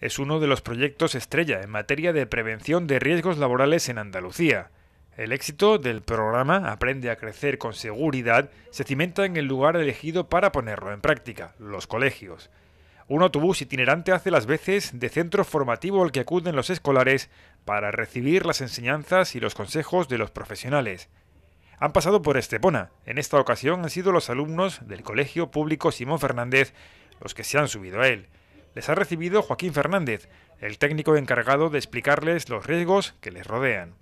es uno de los proyectos estrella en materia de prevención de riesgos laborales en Andalucía. El éxito del programa Aprende a Crecer con Seguridad se cimenta en el lugar elegido para ponerlo en práctica, los colegios. Un autobús itinerante hace las veces de centro formativo al que acuden los escolares para recibir las enseñanzas y los consejos de los profesionales. Han pasado por Estepona. En esta ocasión han sido los alumnos del Colegio Público Simón Fernández los que se han subido a él les ha recibido Joaquín Fernández, el técnico encargado de explicarles los riesgos que les rodean.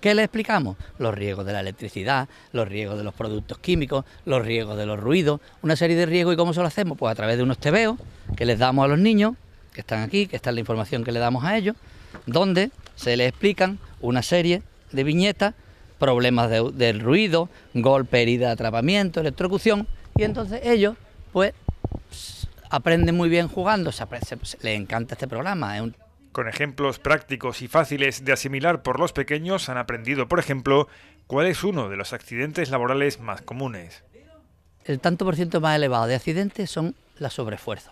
¿Qué les explicamos? Los riesgos de la electricidad, los riesgos de los productos químicos, los riesgos de los ruidos, una serie de riesgos y cómo se lo hacemos, pues a través de unos tebeos que les damos a los niños, que están aquí, que está la información que le damos a ellos, donde se les explican una serie de viñetas, problemas de, del ruido, golpe, herida, atrapamiento, electrocución, y entonces ellos pues aprende muy bien jugando, le encanta este programa. Con ejemplos prácticos y fáciles de asimilar por los pequeños han aprendido, por ejemplo, cuál es uno de los accidentes laborales más comunes. El tanto por ciento más elevado de accidentes son las sobrefuerzo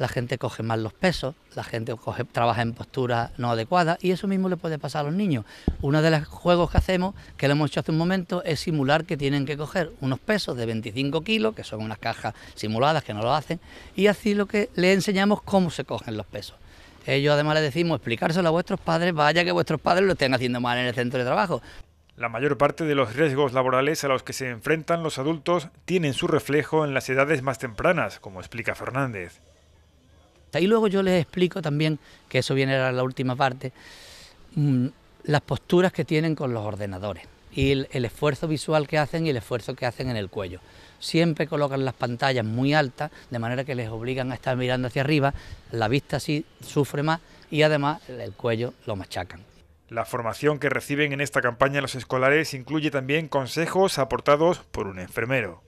la gente coge mal los pesos, la gente trabaja en posturas no adecuadas y eso mismo le puede pasar a los niños. Uno de los juegos que hacemos, que lo hemos hecho hace un momento, es simular que tienen que coger unos pesos de 25 kilos, que son unas cajas simuladas que no lo hacen, y así lo que le enseñamos cómo se cogen los pesos. Ellos además le decimos explicárselo a vuestros padres, vaya que vuestros padres lo estén haciendo mal en el centro de trabajo. La mayor parte de los riesgos laborales a los que se enfrentan los adultos tienen su reflejo en las edades más tempranas, como explica Fernández. Y luego yo les explico también, que eso viene a la última parte, mm, las posturas que tienen con los ordenadores y el, esfuerzo visual que hacen y el esfuerzo que hacen en el cuello. Siempre colocan las pantallas muy altas, de manera que les obligan a estar mirando hacia arriba, la vista sí sufre más y además el cuello lo machacan. La formación que reciben en esta campaña los escolares incluye también consejos aportados por un enfermero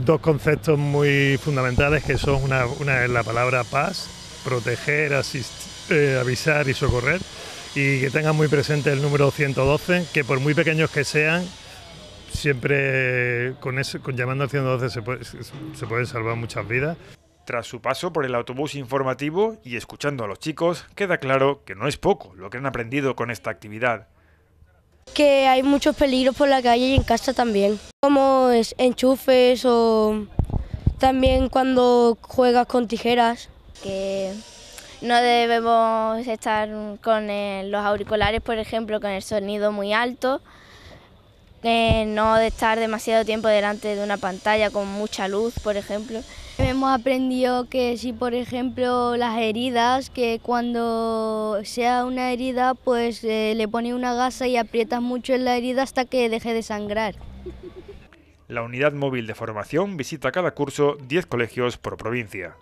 dos conceptos muy fundamentales que son una, es la palabra paz, proteger, eh, avisar y socorrer y que tengan muy presente el número 112, que por muy pequeños que sean, siempre con, con llamando al 112 se, se pueden salvar muchas vidas. Tras su paso por el autobús informativo y escuchando a los chicos, queda claro que no es poco lo que han aprendido con esta actividad que hay muchos peligros por la calle y en casa también, como enchufes o también cuando juegas con tijeras. Que no debemos estar con los auriculares, por ejemplo, con el sonido muy alto no de estar demasiado tiempo delante de una pantalla con mucha luz, por ejemplo. Hemos aprendido que si, por ejemplo, las heridas, que cuando sea una herida, pues eh, le pones una gasa y aprietas mucho en la herida hasta que deje de sangrar. La unidad móvil de formación visita cada curso 10 colegios por provincia.